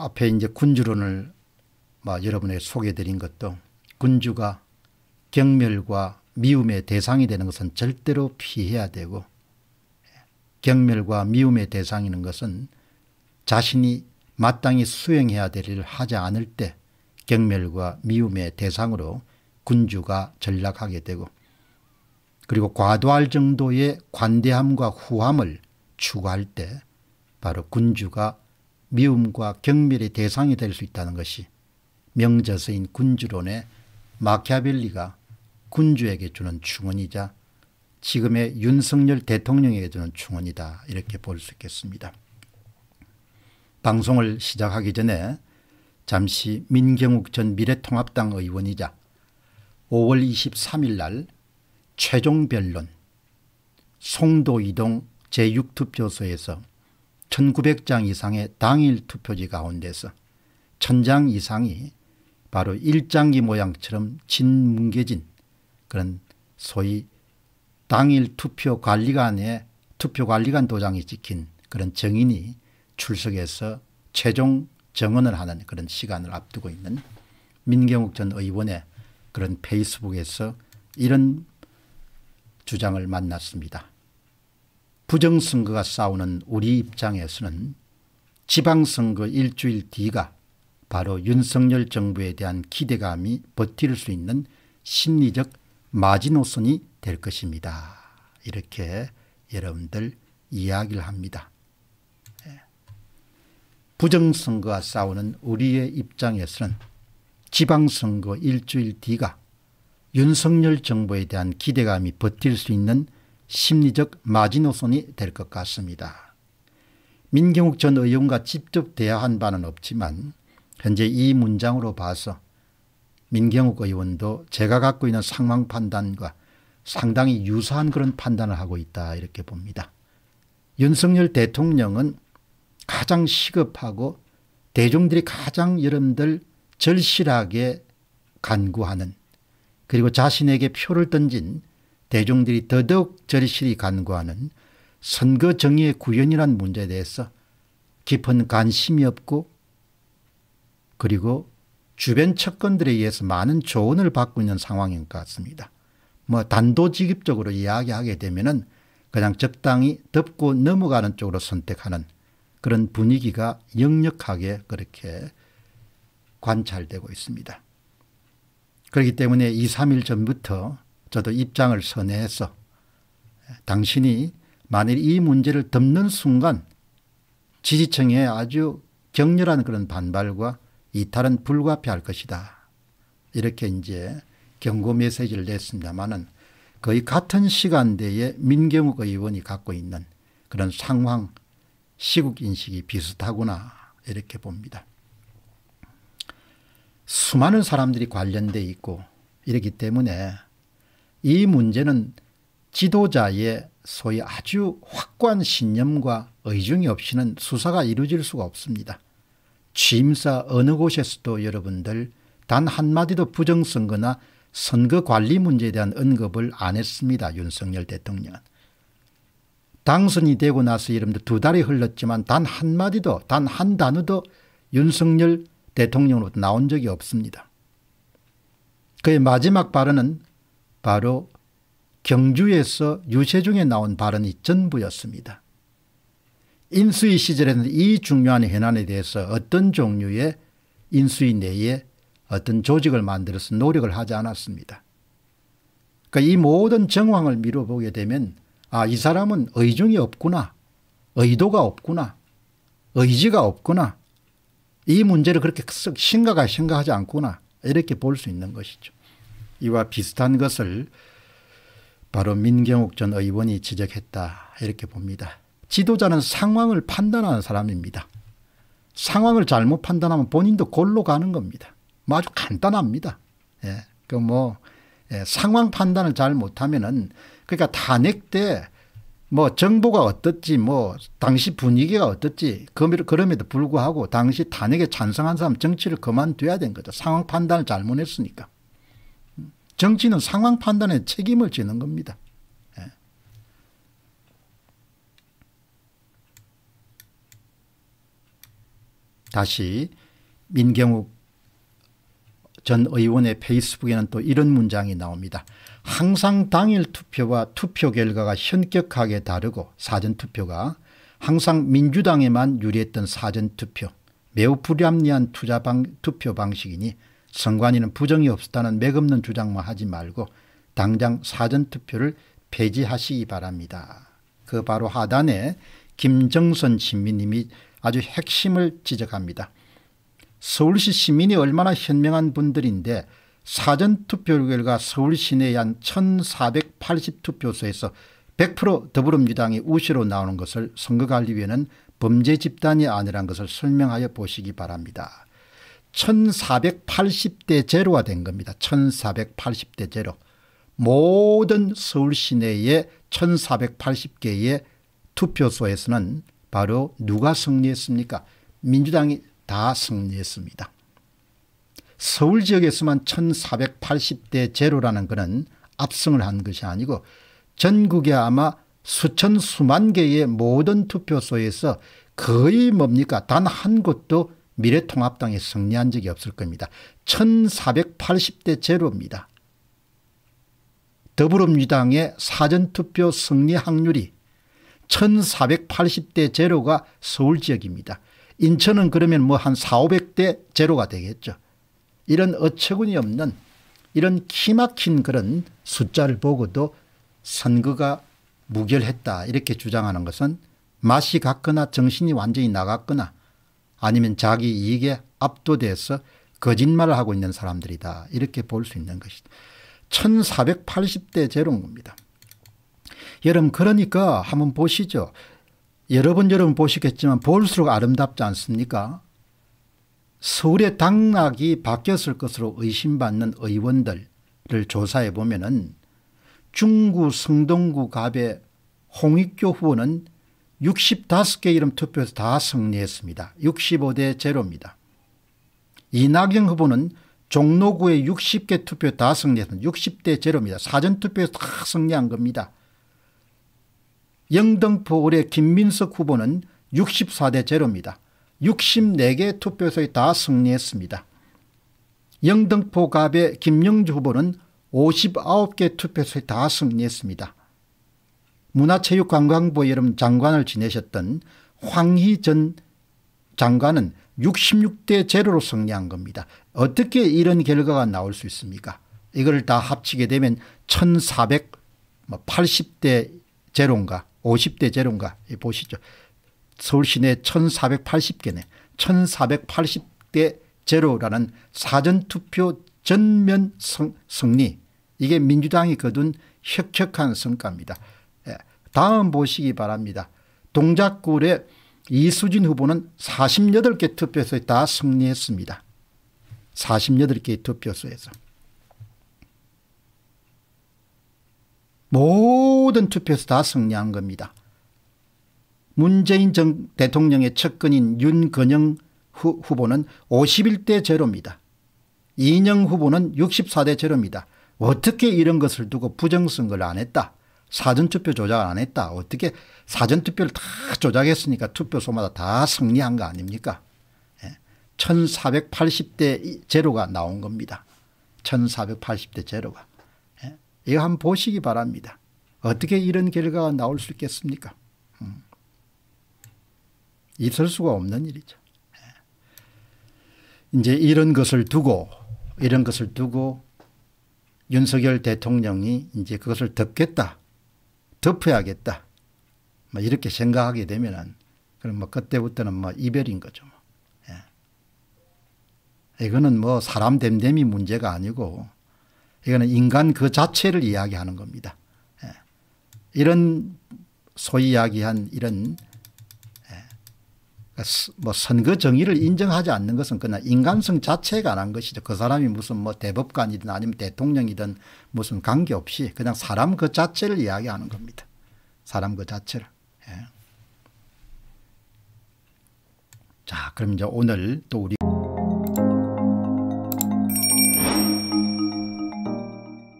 앞에 이제 군주론을 여러분에게 소개해드린 것도 군주가 경멸과 미움의 대상이 되는 것은 절대로 피해야 되고 경멸과 미움의 대상이는 것은 자신이 마땅히 수행해야 될 일을 하지 않을 때 경멸과 미움의 대상으로 군주가 전락하게 되고 그리고 과도할 정도의 관대함과 후함을 추구할 때 바로 군주가 미움과 경멸의 대상이 될 수 있다는 것이 명저서인 군주론의 마키아벨리가 군주에게 주는 충언이자 지금의 윤석열 대통령에게 주는 충언이다 이렇게 볼 수 있겠습니다. 방송을 시작하기 전에 잠시 민경욱 전 미래통합당 의원이자 5월 23일 날 최종 변론 송도 이동 제6투표소에서 1900장 이상의 당일 투표지 가운데서 천장 이상이 바로 일장기 모양처럼 진뭉개진 그런 소위 당일 투표관리관의 투표관리관 도장이 찍힌 그런 정인이 출석해서 최종 정언을 하는 그런 시간을 앞두고 있는 민경욱 전 의원의 그런 페이스북에서 이런 주장을 만났습니다. 부정선거가 싸우는 우리 입장에서는 지방선거 일주일 뒤가 바로 윤석열 정부에 대한 기대감이 버틸 수 있는 심리적 마지노선이 될 것입니다. 이렇게 여러분들 이야기를 합니다. 예. 부정선거와 싸우는 우리의 입장에서는 지방선거 일주일 뒤가 윤석열 정부에 대한 기대감이 버틸 수 있는 심리적 마지노선이 될 것 같습니다. 민경욱 전 의원과 직접 대화한 바는 없지만 현재 이 문장으로 봐서 민경욱 의원도 제가 갖고 있는 상황 판단과 상당히 유사한 그런 판단을 하고 있다 이렇게 봅니다. 윤석열 대통령은 가장 시급하고 대중들이 가장 여러분들 절실하게 간구하는 그리고 자신에게 표를 던진 대중들이 더더욱 절실히 간과하는 선거 정의의 구현이란 문제에 대해서 깊은 관심이 없고 그리고 주변 척건들에 의해서 많은 조언을 받고 있는 상황인 것 같습니다. 뭐 단도직입적으로 이야기하게 되면은 그냥 적당히 덮고 넘어가는 쪽으로 선택하는 그런 분위기가 역력하게 그렇게 관찰되고 있습니다. 그렇기 때문에 2, 3일 전부터 저도 입장을 선회해서 당신이 만일 이 문제를 덮는 순간 지지층에 아주 격렬한 그런 반발과 이탈은 불가피할 것이다. 이렇게 이제 경고 메시지를 냈습니다만은 거의 같은 시간대에 민경욱 의원이 갖고 있는 그런 상황 시국 인식이 비슷하구나 이렇게 봅니다. 수많은 사람들이 관련돼 있고 이렇기 때문에 이 문제는 지도자의 소위 아주 확고한 신념과 의중이 없이는 수사가 이루어질 수가 없습니다. 취임사 어느 곳에서도 여러분들 단 한마디도 부정선거나 선거 관리 문제에 대한 언급을 안 했습니다. 윤석열 대통령은. 당선이 되고 나서 여러분들 두 달이 흘렀지만 단 한마디도 단 한 단어도 윤석열 대통령으로 나온 적이 없습니다. 그의 마지막 발언은 바로 경주에서 유세중에 나온 발언이 전부였습니다. 인수위 시절에는 이 중요한 현안에 대해서 어떤 종류의 인수위 내에 어떤 조직을 만들어서 노력을 하지 않았습니다. 그러니까 이 모든 정황을 미뤄보게 되면 아, 이 사람은 의중이 없구나. 의도가 없구나. 의지가 없구나. 이 문제를 그렇게 심각하게 생각하지 않구나. 이렇게 볼 수 있는 것이죠. 이와 비슷한 것을 바로 민경욱 전 의원이 지적했다 이렇게 봅니다. 지도자는 상황을 판단하는 사람입니다. 상황을 잘못 판단하면 본인도 골로 가는 겁니다. 뭐 아주 간단합니다. 예. 그뭐 예, 상황 판단을 잘 못하면은 그러니까 탄핵 때 뭐 정보가 어떻지 뭐 당시 분위기가 어떻지 그럼에도 불구하고 당시 탄핵에 찬성한 사람 정치를 그만둬야 된 거죠. 상황 판단을 잘못했으니까. 정치는 상황 판단에 책임을 지는 겁니다. 예. 다시 민경욱 전 의원의 페이스북에는 또 이런 문장이 나옵니다. 항상 당일 투표와 투표 결과가 현격하게 다르고 사전투표가 항상 민주당에만 유리했던 사전투표 매우 불합리한 투자 방, 투표 방식이니 선관위는 부정이 없었다는 맥없는 주장만 하지 말고 당장 사전투표를 폐지하시기 바랍니다. 그 바로 하단에 김정선 시민님이 아주 핵심을 지적합니다. 서울시 시민이 얼마나 현명한 분들인데 사전투표 결과 서울 시내에 한 1480투표소에서 100% 더불어민주당이 우시로 나오는 것을 선거관리위원회는 범죄 집단이 아니란 것을 설명하여 보시기 바랍니다. 1480대 제로가 된 겁니다. 1480대 제로. 모든 서울 시내에 1480개의 투표소에서는 바로 누가 승리했습니까? 민주당이 다 승리했습니다. 서울 지역에서만 1480대 제로라는 것은 압승을 한 것이 아니고 전국에 아마 수천 수만 개의 모든 투표소에서 거의 뭡니까 단 한 곳도 미래통합당에 승리한 적이 없을 겁니다. 1480대 제로입니다. 더불어민주당의 사전투표 승리 확률이 1480대 제로가 서울 지역입니다. 인천은 그러면 뭐 한 4, 500대 제로가 되겠죠. 이런 어처구니 없는 이런 키막힌 그런 숫자를 보고도 선거가 무결했다 이렇게 주장하는 것은 맛이 갔거나 정신이 완전히 나갔거나 아니면 자기 이익에 압도돼서 거짓말을 하고 있는 사람들이다. 이렇게 볼 수 있는 것이다. 1480대 제롱입니다. 여러분 그러니까 한번 보시죠. 여러 번 여러분 보시겠지만 볼수록 아름답지 않습니까? 서울의 당락이 바뀌었을 것으로 의심받는 의원들을 조사해 보면 은 중구 성동구 갑의 홍익교 후보는 65개 이름 투표에서 다 승리했습니다. 65대 제입니다 이낙연 후보는 종로구의 60개 투표 다 승리했던 60대 제입니다 사전투표에서 다 승리한 겁니다. 영등포 올해 김민석 후보는 64대 제입니다 64개 투표에다 승리했습니다. 영등포갑의 김영주 후보는 59개 투표에서 다 승리했습니다. 문화체육관광부 여름 장관을 지내셨던 황희 전 장관은 66대 제로로 승리한 겁니다. 어떻게 이런 결과가 나올 수 있습니까? 이걸 다 합치게 되면 1480대 뭐 제로인가 50대 제로인가 보시죠. 서울 시내 1480개네 1480대 제로라는 사전투표 전면 승리 이게 민주당이 거둔 혁혁한 성과입니다. 다음 보시기 바랍니다. 동작구의 이수진 후보는 48개 투표소에 다 승리했습니다. 48개 투표소에서. 모든 투표에서 다 승리한 겁니다. 문재인 정, 대통령의 측근인 윤건영 후, 후보는 51대 제로입니다. 이영 후보는 64대 제로입니다. 어떻게 이런 것을 두고 부정선거를 안 했다. 사전투표 조작 안 했다. 어떻게 사전투표를 다 조작했으니까 투표소마다 다 승리한 거 아닙니까? 1480대 예. 0가 나온 겁니다. 1480대 0가 예. 이거 한번 보시기 바랍니다. 어떻게 이런 결과가 나올 수 있겠습니까? 음. 있을 수가 없는 일이죠. 예. 이제 이런 것을 두고 이런 것을 두고 윤석열 대통령이 이제 그것을 덮겠다. 덮어야겠다. 뭐 이렇게 생각하게 되면은 그럼 뭐 그때부터는 뭐 이별인 거죠. 뭐. 예. 이거는 뭐 사람 됨됨이 문제가 아니고 이거는 인간 그 자체를 이야기하는 겁니다. 예. 이런 소위 이야기한 이런 아, 뭐 선거 정의를 인정하지 않는 것은 그러나 인간성 자체가 안 한 것이죠. 그 사람이 무슨 뭐 대법관이든 아니면 대통령이든 무슨 관계없이 그냥 사람 그 자체를 이야기하는 겁니다. 사람 그 자체를. 예. 자 그럼 이제 오늘 또 우리